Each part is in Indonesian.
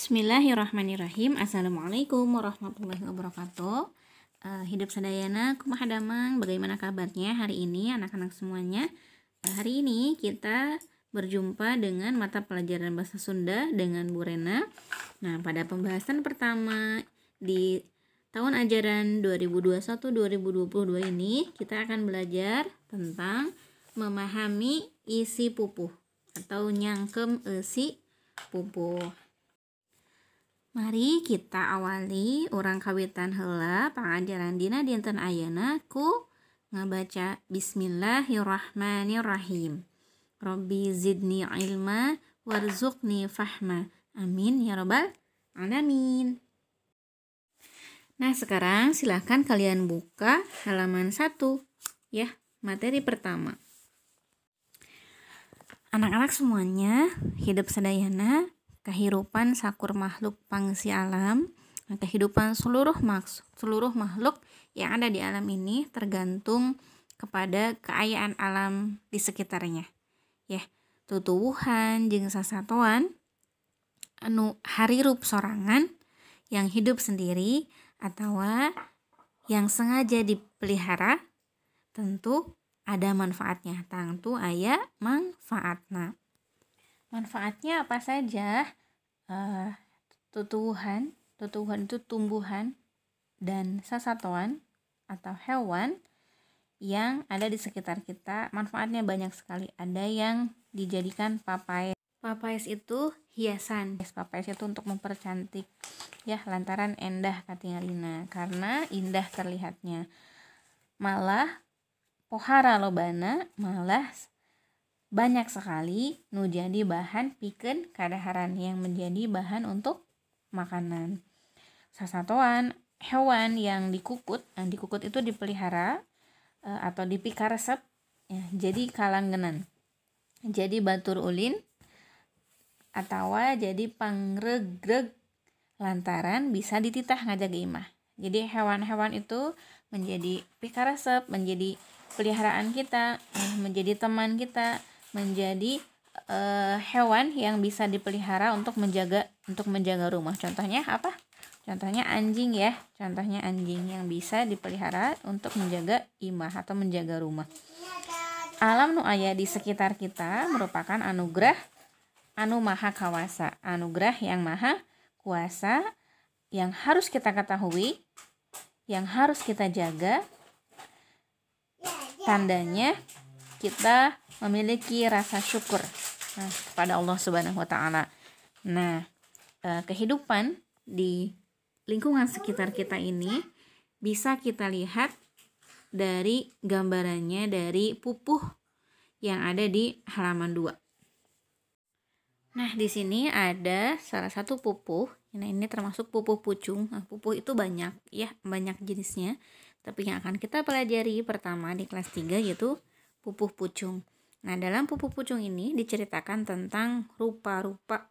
Bismillahirrahmanirrahim. Assalamualaikum warahmatullahi wabarakatuh. Uh, hidup kumaha damang. Bagaimana kabarnya hari ini anak-anak semuanya? Uh, hari ini kita berjumpa dengan mata pelajaran bahasa Sunda dengan Bu Rena. Nah, pada pembahasan pertama di tahun ajaran 2021-2022 ini, kita akan belajar tentang memahami isi pupuh atau nyangkem isi pupuh. Mari kita awali orang kawitan hela pangajaran dina dinten ayana ku ngabaca bismillahirrahmanirrahim. Robbi zidni ilma warzuqni fahma. Amin ya robbal alamin. Nah, sekarang silahkan kalian buka halaman 1 ya, materi pertama. Anak-anak semuanya, hidup sedayana kehidupan sakur makhluk pangsi alam, kehidupan seluruh maksud, seluruh makhluk yang ada di alam ini tergantung kepada keayaan alam di sekitarnya. Ya, tutuhan jeng sasatoan anu hari rup sorangan yang hidup sendiri atau yang sengaja dipelihara tentu ada manfaatnya tangtu ayah manfaatnya manfaatnya apa saja uh, tutuhan tutuhan itu tumbuhan dan sasatuan atau hewan yang ada di sekitar kita manfaatnya banyak sekali ada yang dijadikan papaya papayas itu hiasan papayas itu untuk mempercantik ya lantaran endah katanya Lina karena indah terlihatnya malah pohara lobana malah banyak sekali nu jadi bahan pikeun kadaharan yang menjadi bahan untuk makanan. Sasatoan hewan yang dikukut, yang eh, dikukut itu dipelihara eh, atau dipikar resep ya, jadi kalanggenan. Jadi batur ulin atau jadi pangregreg lantaran bisa dititah ngajak imah. Jadi hewan-hewan itu menjadi pikar resep, menjadi peliharaan kita, eh, menjadi teman kita, menjadi uh, hewan yang bisa dipelihara untuk menjaga untuk menjaga rumah. Contohnya apa? Contohnya anjing ya. Contohnya anjing yang bisa dipelihara untuk menjaga imah atau menjaga rumah. Alam nuaya di sekitar kita merupakan anugerah anu maha kawasa, anugerah yang maha kuasa yang harus kita ketahui, yang harus kita jaga. Tandanya kita memiliki rasa syukur nah, kepada Allah Subhanahu wa taala. Nah, eh, kehidupan di lingkungan sekitar kita ini bisa kita lihat dari gambarannya dari pupuh yang ada di halaman 2. Nah, di sini ada salah satu pupuh. Nah, ini termasuk pupuh pucung. Nah, pupuh itu banyak ya, banyak jenisnya. Tapi yang akan kita pelajari pertama di kelas 3 yaitu pupuh pucung. Nah, dalam pupuh pucung ini diceritakan tentang rupa-rupa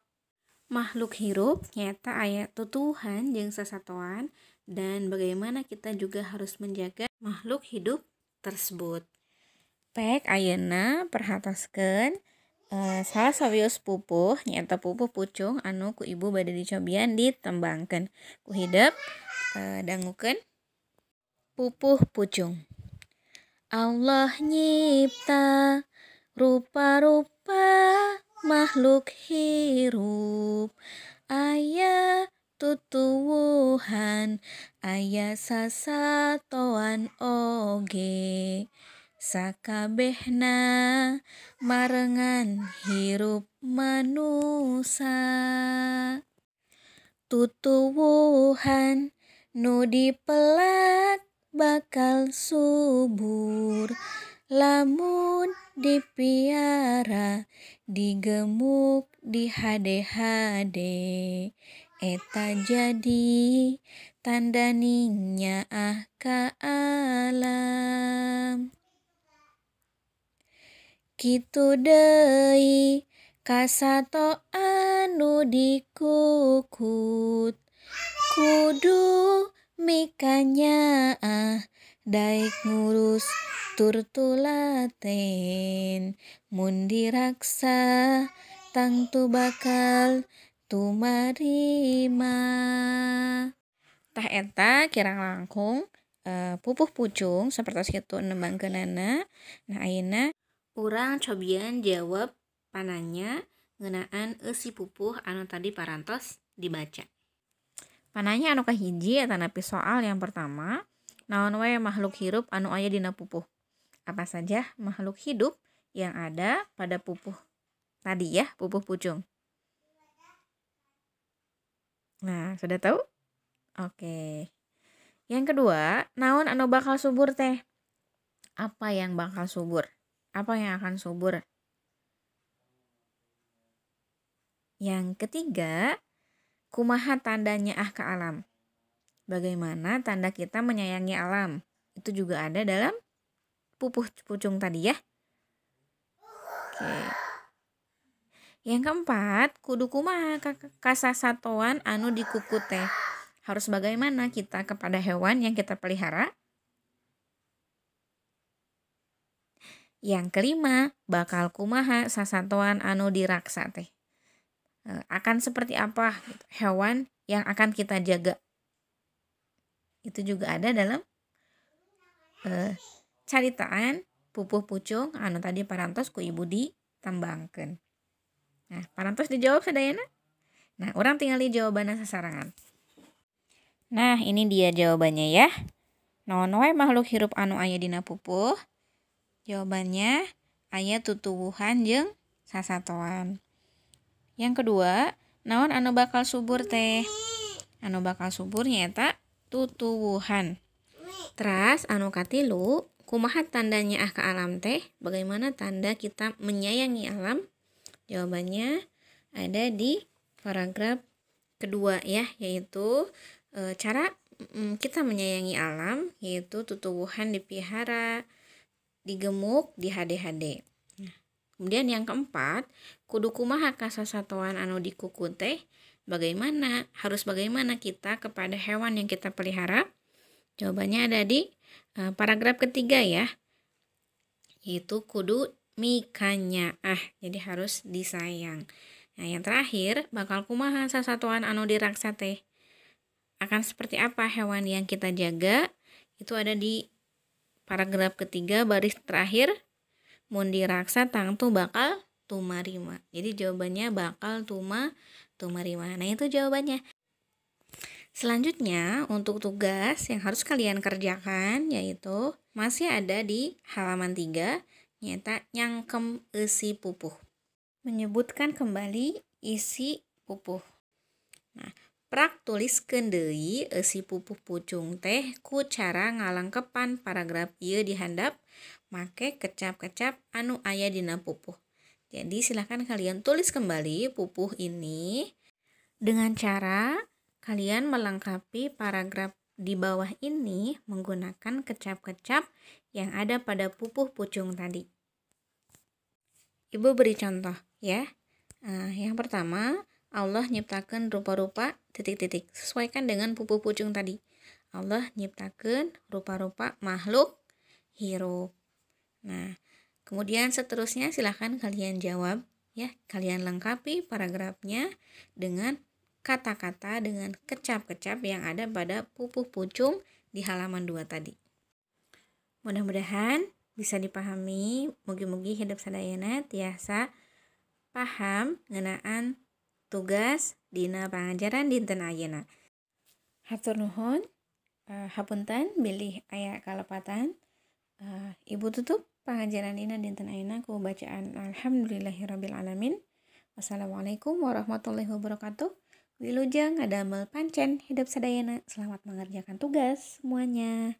makhluk hirup, nyata ayat Tuhan yang sesatuan dan bagaimana kita juga harus menjaga makhluk hidup tersebut. Pek Ayana perhataskan Uh, salah sawius pupuh nyata pupuh pucung anu ku ibu badai dicobian ditembangkan ku hidup uh, eh, danguken pupuh pucung Allah nyipta rupa-rupa makhluk hirup ayah tutuhan ayah sasatoan oge sakabehna marengan hirup manusa tutuhan nu dipelat bakal subur lamun dipiara digemuk di hade-hade Eta jadi tanda ninya ah ka alam. Kitu deui kasato anu dikukut kudu mikanya ah daik ngurus turtulaten mundiraksa tu bakal tu tumarima tah eta kirang langkung e, pupuh pucung seperti itu nembang genana nah aina orang cobian jawab pananya ngenaan esi pupuh anu tadi parantos dibaca Pananya anu kahiji ya napi soal yang pertama, naon wae makhluk hirup anu aya dina pupuh. Apa saja makhluk hidup yang ada pada pupuh tadi ya, pupuh pucung. Nah, sudah tahu? Oke. Yang kedua, naon anu bakal subur teh? Apa yang bakal subur? Apa yang akan subur? Yang ketiga, Kumaha tandanya ah ke alam? Bagaimana tanda kita menyayangi alam? Itu juga ada dalam pupuh pucung tadi ya. Oke. Yang keempat, kudu kumaha kasasatoan anu dikukute. Harus bagaimana kita kepada hewan yang kita pelihara? Yang kelima, bakal kumaha sasatoan anu diraksa teh. Eh, akan seperti apa gitu, hewan yang akan kita jaga. Itu juga ada dalam uh, caritaan pupuh pucung anu tadi parantos ku ibu di tambangkan. Nah, parantos dijawab sedayana Nah, orang tinggal di jawabannya sasarangan. Nah, ini dia jawabannya ya. non makhluk hirup anu aya dina pupuh? Jawabannya aya tutuwuhan jeng sasatoan. Yang kedua, naon anu bakal subur teh? Anu bakal subur nyata tutuwuhan. Teras anu katilu, kumaha tandanya ah ke alam teh? Bagaimana tanda kita menyayangi alam? Jawabannya ada di paragraf kedua ya, yaitu e, cara mm, kita menyayangi alam yaitu tutuwuhan dipihara, digemuk, di -hade. Kemudian yang keempat, kudu kumaha kasasatuan anu dikukun teh? Bagaimana? Harus bagaimana kita kepada hewan yang kita pelihara? Jawabannya ada di uh, paragraf ketiga ya. Yaitu kudu mikanya. Ah, jadi harus disayang. Nah, yang terakhir, bakal kumaha sasatoan anu diraksa teh? Akan seperti apa hewan yang kita jaga? Itu ada di paragraf ketiga baris terakhir mundi raksa tang tu bakal tumarima. Jadi jawabannya bakal tuma tumarima. Nah itu jawabannya. Selanjutnya untuk tugas yang harus kalian kerjakan yaitu masih ada di halaman 3 nyata nyangkem isi pupuh. Menyebutkan kembali isi pupuh. Nah, prak tulis kendei isi pupuh pucung teh ku cara ngalangkepan paragraf ieu dihandap make kecap-kecap anu aya dina pupuh. Jadi silahkan kalian tulis kembali pupuh ini dengan cara kalian melengkapi paragraf di bawah ini menggunakan kecap-kecap yang ada pada pupuh pucung tadi. Ibu beri contoh ya. Nah, yang pertama, Allah nyiptakan rupa-rupa titik-titik sesuaikan dengan pupuh pucung tadi. Allah nyiptakan rupa-rupa makhluk hirup. Nah, kemudian seterusnya silahkan kalian jawab ya. Kalian lengkapi paragrafnya dengan kata-kata dengan kecap-kecap yang ada pada pupuh pucung di halaman 2 tadi. Mudah-mudahan bisa dipahami, mugi-mugi hidup sadayana tiasa paham ngenaan tugas dina pengajaran dinten ayeuna. Hatur nuhun, uh, hapunten bilih aya kalepatan. Uh, ibu tutup pengajaran Ina dinten ayeuna ku bacaan alhamdulillahirabbil alamin. Wassalamualaikum warahmatullahi wabarakatuh. Wilujeng ngadamel pancen hidup sadayana. Selamat mengerjakan tugas semuanya.